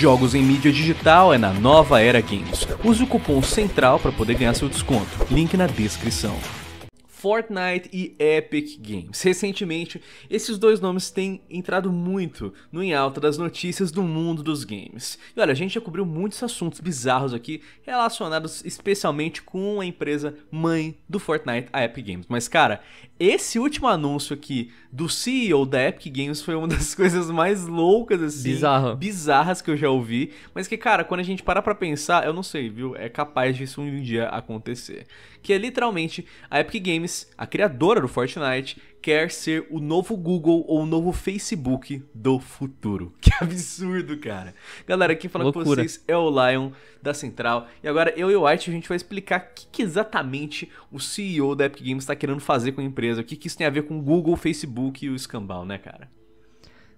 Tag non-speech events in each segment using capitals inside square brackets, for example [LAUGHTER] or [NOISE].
Jogos em mídia digital é na Nova Era Games. Use o cupom CENTRAL para poder ganhar seu desconto. Link na descrição. Fortnite e Epic Games. Recentemente, esses dois nomes têm entrado muito no em alta das notícias do mundo dos games. E olha, a gente já cobriu muitos assuntos bizarros aqui relacionados especialmente com a empresa mãe do Fortnite, a Epic Games. Mas cara, esse último anúncio aqui do CEO da Epic Games foi uma [LAUGHS] das coisas mais loucas, assim. Bizarro. Bizarras que eu já ouvi. Mas que, cara, quando a gente para pra pensar, eu não sei, viu? É capaz disso um dia acontecer. Que é literalmente a Epic Games, a criadora do Fortnite, quer ser o novo Google ou o novo Facebook do futuro. [LAUGHS] Que absurdo, cara. Galera, aqui fala Loucura. com vocês é o Lion da Central. E agora eu e o White a gente vai explicar o que, que, exatamente o CEO da Epic Games está querendo fazer com a empresa. O que, que isso tem a ver com Google, Facebook e o escambau, né, cara?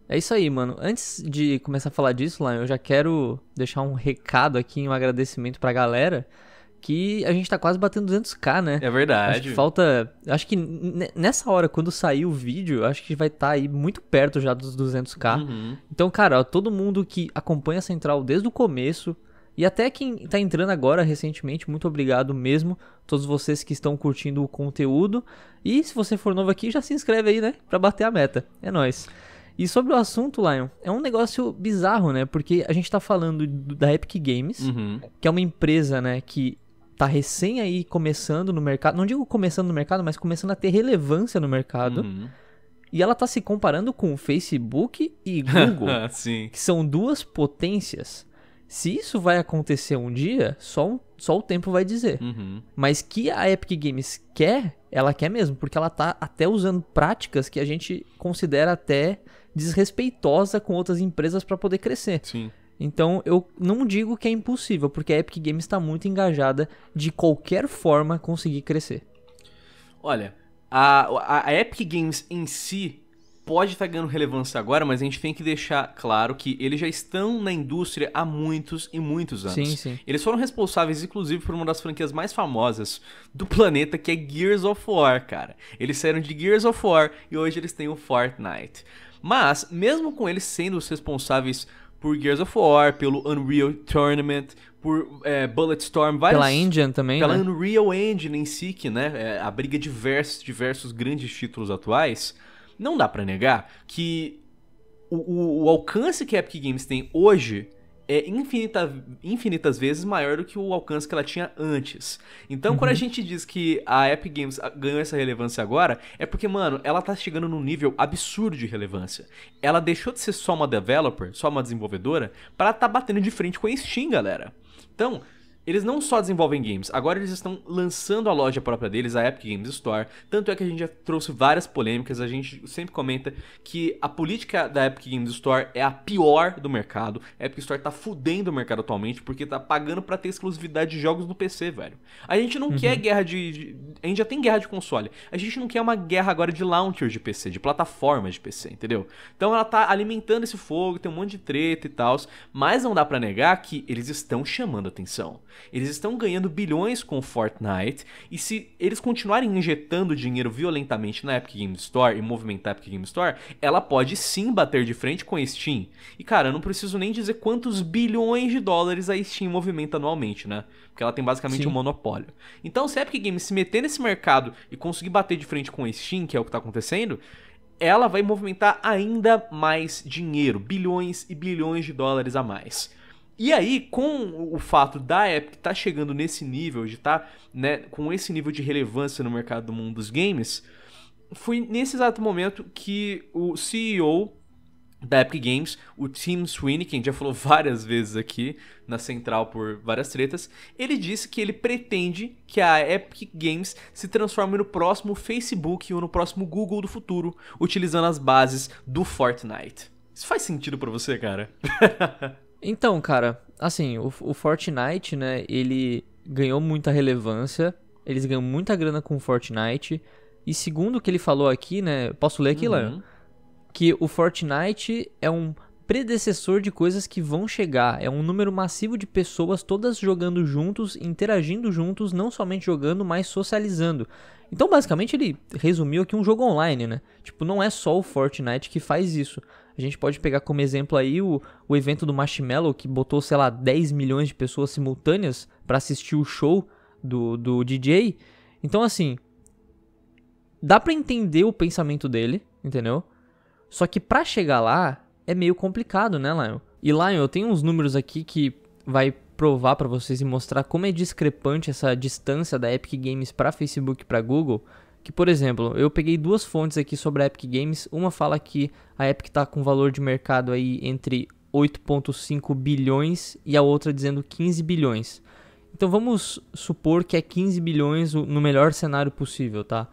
É isso aí, mano. Antes de começar a falar disso, Lion, eu já quero deixar um recado aqui, um agradecimento pra galera que a gente tá quase batendo 200k, né? É verdade. Acho que falta. Acho que nessa hora, quando sair o vídeo, acho que vai estar tá aí muito perto já dos 200k. Uhum. Então, cara, ó, todo mundo que acompanha a Central desde o começo. E até quem tá entrando agora recentemente, muito obrigado mesmo. Todos vocês que estão curtindo o conteúdo. E se você for novo aqui, já se inscreve aí, né? Pra bater a meta. É nóis. E sobre o assunto, Lion, é um negócio bizarro, né? Porque a gente tá falando da Epic Games, uhum. que é uma empresa, né, que tá recém aí começando no mercado, não digo começando no mercado, mas começando a ter relevância no mercado. Uhum. E ela tá se comparando com Facebook e [LAUGHS] Google, ah, que são duas potências. Se isso vai acontecer um dia, só, só o tempo vai dizer. Uhum. Mas que a Epic Games quer, ela quer mesmo, porque ela tá até usando práticas que a gente considera até desrespeitosa com outras empresas para poder crescer. Sim. Então eu não digo que é impossível, porque a Epic Games está muito engajada de qualquer forma conseguir crescer. Olha, a, a Epic Games em si pode estar tá ganhando relevância agora, mas a gente tem que deixar claro que eles já estão na indústria há muitos e muitos anos. Sim, sim. Eles foram responsáveis, inclusive, por uma das franquias mais famosas do planeta, que é Gears of War, cara. Eles saíram de Gears of War e hoje eles têm o Fortnite. Mas, mesmo com eles sendo os responsáveis por Gears of War, pelo Unreal Tournament, por é, Bulletstorm, vários... Pela Engine também, Pela né? Unreal Engine em si, que né, é, abriga diversos, diversos grandes títulos atuais. Não dá para negar que o, o, o alcance que a Epic Games tem hoje é infinita, infinitas vezes maior do que o alcance que ela tinha antes. Então, uhum. quando a uhum. gente diz que a Epic Games ah, ganhou essa relevância agora, é porque, mano, ela tá chegando num nível absurdo de relevância. Ela deixou de ser só uma developer, só uma desenvolvedora, para tá batendo de frente com a Steam, galera. Então, eles não só desenvolvem games, agora eles estão lançando a loja própria deles, a Epic Games Store. Tanto é que a gente já trouxe várias polêmicas, a gente sempre comenta que a política da Epic Games Store é a pior do mercado. A Epic Store tá fudendo o mercado atualmente porque tá pagando para ter exclusividade de jogos no PC, velho. A gente não uhum. quer guerra de, de, A gente já tem guerra de console. A gente não quer uma guerra agora de launcher de PC, de plataforma de PC, entendeu? Então ela tá alimentando esse fogo, tem um monte de treta e tal, mas não dá para negar que eles estão chamando atenção. Eles estão ganhando bilhões com Fortnite e se eles continuarem injetando dinheiro violentamente na Epic Games Store e movimentar a Epic Games Store, ela pode sim bater de frente com a Steam. E cara, eu não preciso nem dizer quantos bilhões de dólares a Steam movimenta anualmente, né? Porque ela tem basicamente sim. um monopólio. Então, se a Epic Games se meter nesse mercado e conseguir bater de frente com a Steam, que é o que tá acontecendo, ela vai movimentar ainda mais dinheiro, bilhões e bilhões de dólares a mais. E aí, com o fato da Epic estar tá chegando nesse nível, de estar tá, né, com esse nível de relevância no mercado do mundo dos games, foi nesse exato momento que o CEO da Epic Games, o Tim Sweeney, que a gente já falou [LAUGHS] várias vezes aqui na Central por várias tretas, ele disse que ele pretende que a Epic Games se transforme no próximo Facebook ou no próximo Google do futuro, utilizando as bases do Fortnite. Isso faz sentido para você, cara? [LAUGHS] Então, cara, assim, o, o Fortnite, né, ele ganhou muita relevância, eles ganham muita grana com o Fortnite. E segundo o que ele falou aqui, né, posso ler aqui, uhum. Léo? Que o Fortnite é um predecessor de coisas que vão chegar. É um número massivo de pessoas todas jogando juntos, interagindo juntos, não somente jogando, mas socializando. Então, basicamente, ele resumiu aqui um jogo online, né? Tipo, não é só o Fortnite que faz isso. A gente pode pegar como exemplo aí o, o evento do Marshmallow, que botou, sei lá, 10 milhões de pessoas simultâneas para assistir o show do, do DJ. Então, assim, dá para entender o pensamento dele, entendeu? Só que para chegar lá é meio complicado, né, Lion? E Lion, eu tenho uns números aqui que vai provar para vocês e mostrar como é discrepante essa distância da Epic Games para Facebook e para Google que, por exemplo, eu peguei duas fontes aqui sobre a Epic Games. Uma fala que a Epic está com valor de mercado aí entre 8,5 bilhões e a outra dizendo 15 bilhões. Então vamos supor que é 15 bilhões no melhor cenário possível, tá?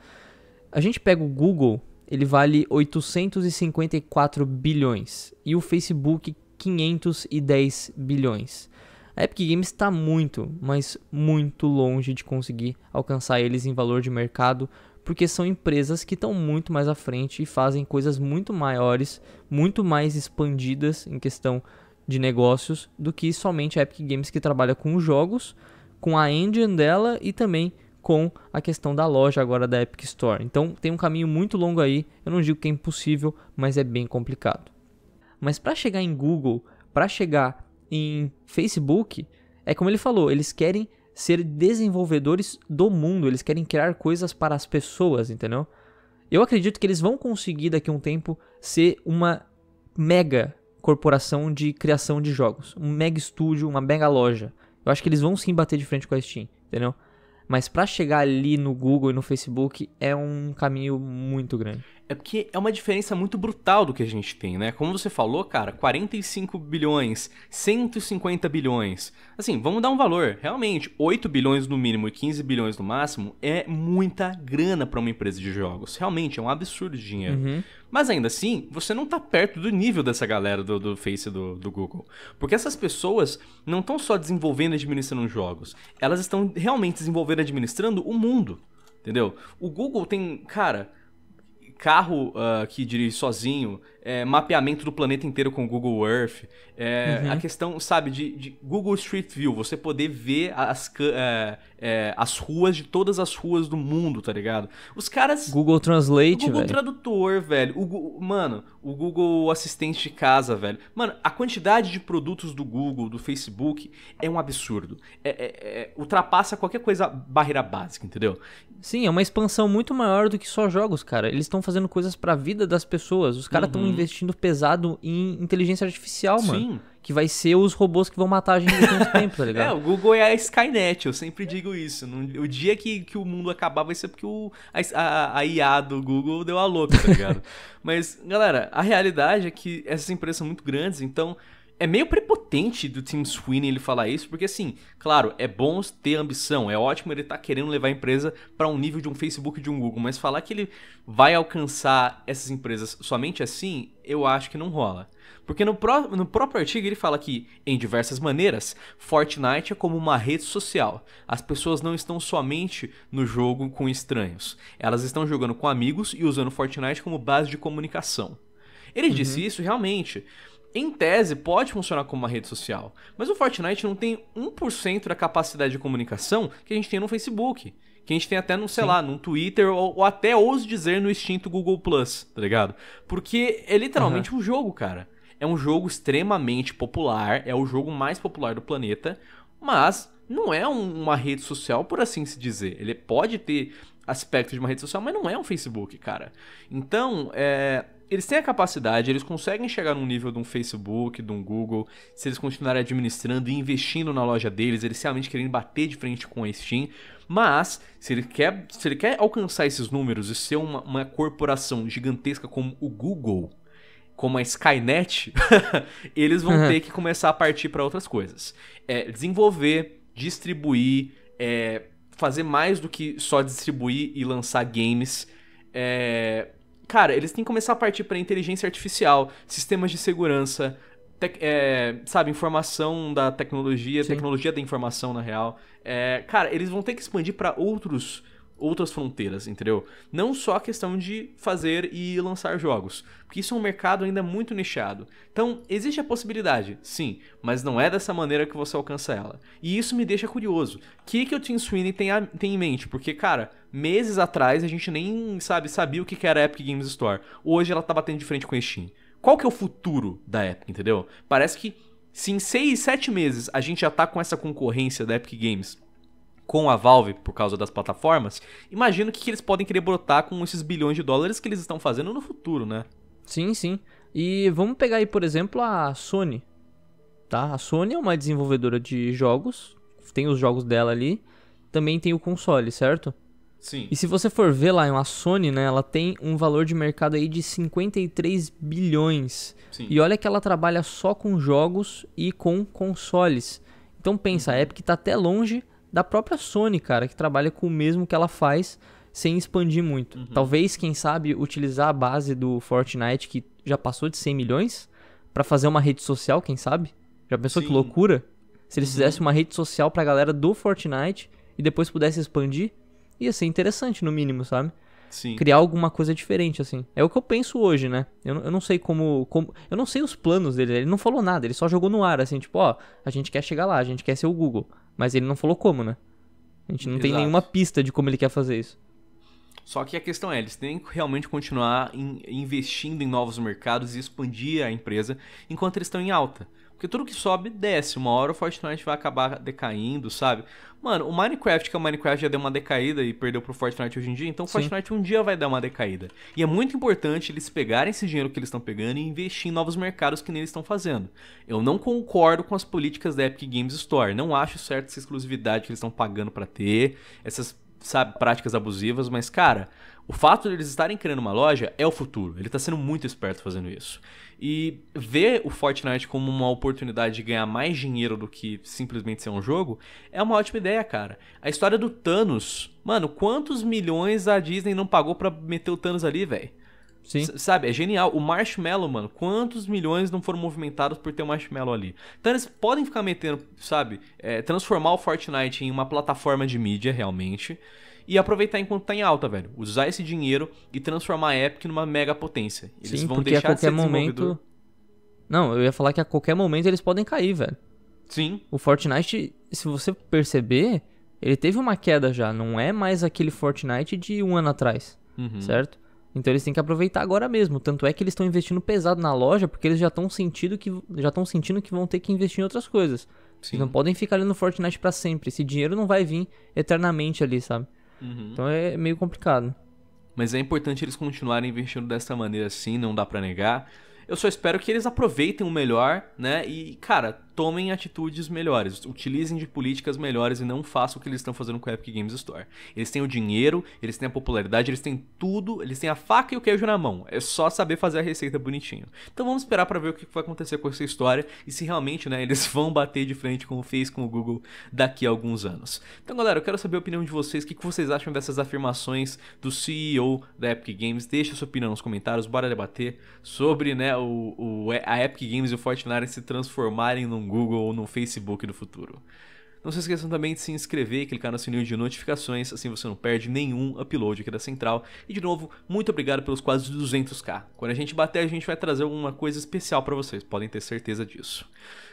A gente pega o Google, ele vale 854 bilhões e o Facebook 510 bilhões. A Epic Games está muito, mas muito longe de conseguir alcançar eles em valor de mercado porque são empresas que estão muito mais à frente e fazem coisas muito maiores, muito mais expandidas em questão de negócios do que somente a Epic Games que trabalha com os jogos, com a engine dela e também com a questão da loja agora da Epic Store. Então tem um caminho muito longo aí. Eu não digo que é impossível, mas é bem complicado. Mas para chegar em Google, para chegar em Facebook, é como ele falou, eles querem ser desenvolvedores do mundo, eles querem criar coisas para as pessoas, entendeu? Eu acredito que eles vão conseguir daqui a um tempo ser uma mega corporação de criação de jogos, um mega estúdio, uma mega loja. Eu acho que eles vão sim bater de frente com a Steam, entendeu? Mas para chegar ali no Google e no Facebook é um caminho muito grande. É porque é uma diferença muito brutal do que a gente tem, né? Como você falou, cara, 45 bilhões, 150 bilhões. Assim, vamos dar um valor. Realmente, 8 bilhões no mínimo e 15 bilhões no máximo é muita grana para uma empresa de jogos. Realmente, é um absurdo de dinheiro. Uhum. Mas ainda assim, você não tá perto do nível dessa galera do, do Face do, do Google. Porque essas pessoas não estão só desenvolvendo e administrando jogos, elas estão realmente desenvolvendo e administrando o mundo. Entendeu? O Google tem, cara, carro uh, que dirige sozinho é, mapeamento do planeta inteiro com Google Earth, é, uhum. a questão, sabe, de, de, Google Street View, você poder ver as, é, é, as ruas de todas as ruas do mundo, tá ligado? Os caras. Google Translate, velho. Google véio. Tradutor, velho. O, mano, o Google Assistente de Casa, velho. Mano, a quantidade de produtos do Google, do Facebook, é um absurdo. É, é, é, ultrapassa qualquer coisa barreira básica, entendeu? Sim, é uma expansão muito maior do que só jogos, cara. Eles estão fazendo coisas pra vida das pessoas. Os caras estão uhum investindo pesado em inteligência artificial, Sim. mano. Que vai ser os robôs que vão matar a gente daqui uns tempos, tá [LAUGHS] ligado? É, o Google é a Skynet, eu sempre digo isso. O dia que, que o mundo acabar vai ser porque o, a, a IA do Google deu a louca, tá ligado? [LAUGHS] Mas, galera, a realidade é que essas empresas são muito grandes, então é meio prepotente do Tim Sweeney ele falar isso, porque assim, claro, é bom ter ambição, é ótimo ele tá querendo levar a empresa para um nível de um Facebook de um Google, mas falar que ele vai alcançar essas empresas somente assim, eu acho que não rola. Porque no, no próprio artigo ele fala que, em diversas maneiras, Fortnite é como uma rede social. As pessoas não estão somente no jogo com estranhos, elas estão jogando com amigos e usando Fortnite como base de comunicação. Ele uhum. disse isso realmente em tese, pode funcionar como uma rede social. Mas o Fortnite não tem 1% da capacidade de comunicação que a gente tem no Facebook. Que a gente tem até no, sei Sim. lá, no Twitter, ou, ou, até ouso dizer no extinto Google Plus, tá ligado? Porque é literalmente uhum. um jogo, cara. É um jogo extremamente popular, é o jogo mais popular do planeta, mas não é um, uma rede social, por assim se dizer. Ele pode ter aspectos de uma rede social, mas não é um Facebook, cara. Então, é, eles têm a capacidade, eles conseguem chegar num nível de um Facebook, de um Google, se eles continuarem administrando e investindo na loja deles, eles realmente querem bater de frente com a Steam. Mas, se ele quer, se ele quer alcançar esses números e ser uma, uma corporação gigantesca como o Google, como a Skynet, [LAUGHS] eles vão uhum. ter que começar a partir para outras coisas. É, desenvolver, distribuir, é, fazer mais do que só distribuir e lançar games. É, Cara, eles têm que começar a partir para inteligência artificial, sistemas de segurança, é, sabe, informação da tecnologia, Sim. tecnologia da informação, na real. É, cara, eles vão ter que expandir para outros outras fronteiras, entendeu? Não só a questão de fazer e lançar jogos, porque isso é um mercado ainda muito nichado. Então, existe a possibilidade, sim, mas não é dessa maneira que você alcança ela. E isso me deixa curioso. O que, que o Tim Sweeney tem, a, tem em mente? Porque, cara, meses atrás a gente nem sabe sabia o que, que era a Epic Games Store. Hoje ela tá batendo de frente com a Steam. Qual que é o futuro da Epic, entendeu? Parece que se em 6, 7 meses a gente já tá com essa concorrência da Epic Games com a Valve por causa das plataformas, imagino que, eles podem querer brotar com esses bilhões de dólares que eles estão fazendo no futuro, né? Sim, sim. E vamos pegar aí, por exemplo, a Sony. Tá? A Sony é uma desenvolvedora de jogos, tem os jogos dela ali, também tem o console, certo? Sim. E se você for ver lá, uma Sony, né, ela tem um valor de mercado aí de 53 bilhões. Sim. E olha que ela trabalha só com jogos e com consoles. Então pensa, uhum. a Epic está até longe da própria Sony, cara, que trabalha com o mesmo que ela faz sem expandir muito. Uhum. Talvez, quem sabe, utilizar a base do Fortnite que já passou de 100 milhões para fazer uma rede social, quem sabe? Já pensou Sim. que loucura? Se eles uhum. fizessem uma rede social pra galera do Fortnite e depois pudesse expandir, ia ser interessante, no mínimo, sabe? Sim. criar alguma coisa diferente, assim. É o que eu penso hoje, né? Eu, eu não sei como, como. Eu não sei os planos dele. Ele não falou nada, ele só jogou no ar, assim, tipo, ó, a gente quer chegar lá, a gente quer ser o Google. Mas ele não falou como, né? A gente não Exato. tem nenhuma pista de como ele quer fazer isso. Só que a questão é, eles têm que realmente continuar investindo em novos mercados e expandir a empresa enquanto eles estão em alta. Porque tudo que sobe, desce. Uma hora o Fortnite vai acabar decaindo, sabe? Mano, o Minecraft, que é o Minecraft, já deu uma decaída e perdeu pro Fortnite hoje em dia. Então o Fortnite um dia vai dar uma decaída. E é muito importante eles pegarem esse dinheiro que eles estão pegando e investir em novos mercados que nem eles estão fazendo. Eu não concordo com as políticas da Epic Games Store. Não acho certo essa exclusividade que eles estão pagando para ter, essas, sabe, práticas abusivas. Mas, cara, o fato de eles estarem criando uma loja é o futuro. Ele está sendo muito esperto fazendo isso. E ver o Fortnite como uma oportunidade de ganhar mais dinheiro do que simplesmente ser um jogo é uma ótima ideia, cara. A história do Thanos. Mano, quantos milhões a Disney não pagou para meter o Thanos ali, velho? Sim. sabe, é genial. O Marshmallow, mano, quantos milhões não foram movimentados por ter o um Marshmallow ali? Então eles podem ficar metendo, sabe, é, transformar o Fortnite em uma plataforma de mídia, realmente e aproveitar enquanto tá em alta, velho. Usar esse dinheiro e transformar a Epic numa mega potência. Eles Sim, vão porque deixar a qualquer de momento. Não, eu ia falar que a qualquer momento eles podem cair, velho. Sim. O Fortnite, se você perceber, ele teve uma queda já. Não é mais aquele Fortnite de um ano atrás, uhum. certo? Então eles têm que aproveitar agora mesmo. Tanto é que eles estão investindo pesado na loja porque eles já estão sentindo que já estão sentindo que vão ter que investir em outras coisas. Sim. não podem ficar ali no Fortnite para sempre. Esse dinheiro não vai vir eternamente ali, sabe? Uhum. Então é meio complicado. Mas é importante eles continuarem investindo dessa maneira assim, não dá para negar. Eu só espero que eles aproveitem o melhor, né? E, cara, tomem atitudes melhores, utilizem de políticas melhores e não façam o que eles estão fazendo com a Epic Games Store. Eles têm o dinheiro, eles têm a popularidade, eles têm tudo, eles têm a faca e o queijo na mão. É só saber fazer a receita bonitinho. Então vamos esperar para ver o que vai acontecer com essa história e se realmente, né, eles [LAUGHS] vão bater de frente como fez com o Google daqui a alguns anos. Então, galera, eu quero saber a opinião de vocês, o que vocês acham dessas afirmações do CEO da Epic Games? Deixa sua opinião nos comentários, bora debater sobre, né, o, o a Epic Games e o Fortnite se transformarem num Google ou no Facebook do futuro. Não se esqueçam também de se inscrever e clicar no sininho de notificações, assim você não perde nenhum upload aqui da Central. E de novo, muito obrigado pelos quase 200k. Quando a gente bater, a gente vai trazer alguma coisa especial para vocês, podem ter certeza disso.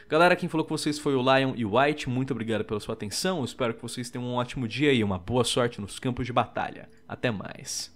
Galera, quem falou com vocês foi o Lion e o White, muito obrigado pela sua atenção, espero que vocês tenham um ótimo dia e uma boa sorte nos campos de batalha. Até mais.